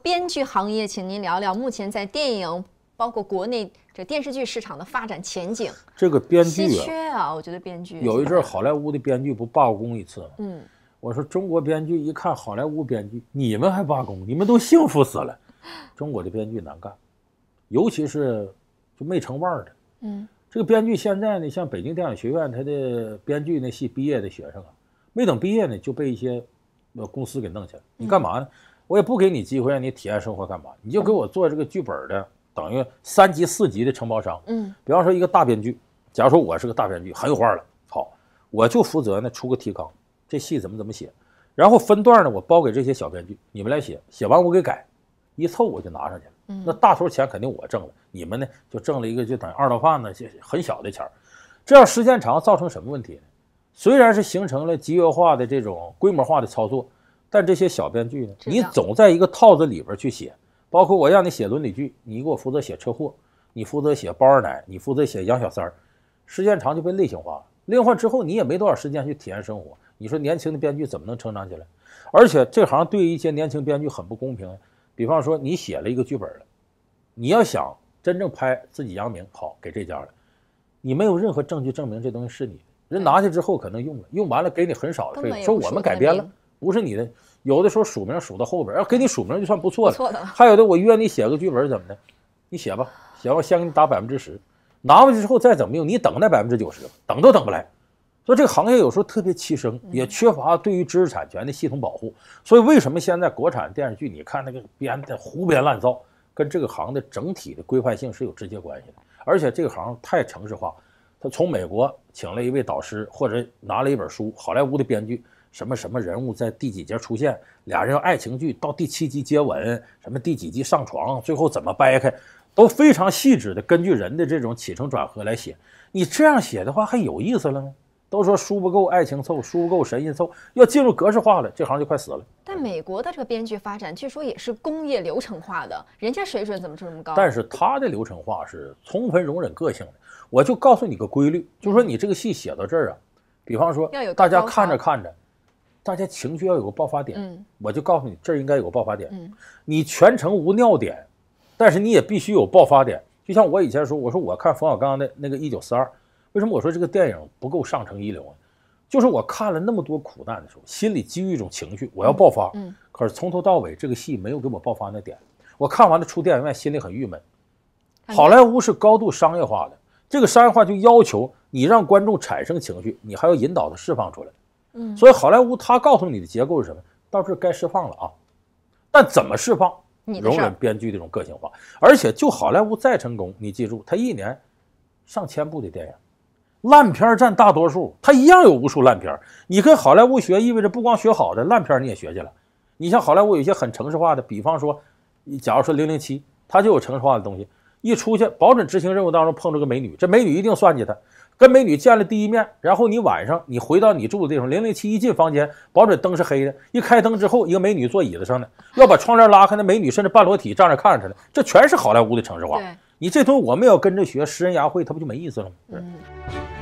编剧行业，请您聊聊目前在电影，包括国内这电视剧市场的发展前景。这个编剧稀缺啊，我觉得编剧有一阵好莱坞的编剧不罢工一次吗？嗯，我说中国编剧一看好莱坞编剧，你们还罢工，你们都幸福死了。中国的编剧难干，尤其是就没成腕的。嗯，这个编剧现在呢，像北京电影学院他的编剧那系毕业的学生啊，没等毕业呢就被一些呃公司给弄去了。你干嘛呢？我也不给你机会让你体验生活干嘛？你就给我做这个剧本的，等于三级四级的承包商。嗯，比方说一个大编剧，假如说我是个大编剧，很有话了，好，我就负责呢出个提纲，这戏怎么怎么写，然后分段呢，我包给这些小编剧，你们来写，写完我给改，一凑我就拿上去了。嗯，那大头钱肯定我挣了，你们呢就挣了一个就等于二道贩子，就很小的钱。这样时间长造成什么问题？虽然是形成了集约化的这种规模化的操作。但这些小编剧呢？你总在一个套子里边去写，包括我让你写伦理剧，你给我负责写车祸，你负责写包二奶，你负责写养小三儿，时间长就被类型化了。另外之后你也没多少时间去体验生活。你说年轻的编剧怎么能成长起来？而且这行对一些年轻编剧很不公平。比方说你写了一个剧本了，你要想真正拍自己扬名，好给这家了，你没有任何证据证明这东西是你人拿去之后可能用了，用完了给你很少的费，用，说我们改编了。不是你的，有的时候署名署到后边，要给你署名就算不错了。错的。还有的，我约你写个剧本怎么的，你写吧，写我先给你打百分之十，拿回去之后再怎么用，你等那百分之九十，等都等不来。所以这个行业有时候特别齐生，也缺乏对于知识产权的系统保护。所以为什么现在国产电视剧你看那个编的胡编乱造，跟这个行的整体的规范性是有直接关系的。而且这个行太城市化，他从美国请了一位导师或者拿了一本书，好莱坞的编剧。什么什么人物在第几节出现？俩人爱情剧，到第七集接吻，什么第几集上床，最后怎么掰开，都非常细致的根据人的这种起承转合来写。你这样写的话还有意思了吗？都说书不够，爱情凑，书不够，神韵凑，要进入格式化了，这行就快死了。但美国的这个编剧发展据说也是工业流程化的，人家水准怎么就那么高？但是他的流程化是充分容忍个性的。我就告诉你个规律，就说你这个戏写到这儿啊，比方说，大家看着看着。大家情绪要有个爆发点，我就告诉你，这儿应该有个爆发点。你全程无尿点，但是你也必须有爆发点。就像我以前说，我说我看冯小刚的那个《一九四二》，为什么我说这个电影不够上乘一流呢？就是我看了那么多苦难的时候，心里基于一种情绪，我要爆发。可是从头到尾这个戏没有给我爆发那点。我看完了出电影院，心里很郁闷。好莱坞是高度商业化的，这个商业化就要求你让观众产生情绪，你还要引导他释放出来。所以好莱坞他告诉你的结构是什么？到这儿该释放了啊，但怎么释放？容忍编剧这种个性化。而且就好莱坞再成功，你记住，他一年上千部的电影，烂片占大多数，他一样有无数烂片。你跟好莱坞学，意味着不光学好的，烂片你也学去了。你像好莱坞有些很城市化的，比方说，假如说零零七，他就有城市化的东西，一出去保准执行任务当中碰着个美女，这美女一定算计他。跟美女见了第一面，然后你晚上你回到你住的地方，零零七一进房间，保准灯是黑的。一开灯之后，一个美女坐椅子上呢，要把窗帘拉开，那美女甚至半裸体站着看着他呢。这全是好莱坞的城市化。你这顿我们要跟着学，食人牙会，他不就没意思了吗？嗯。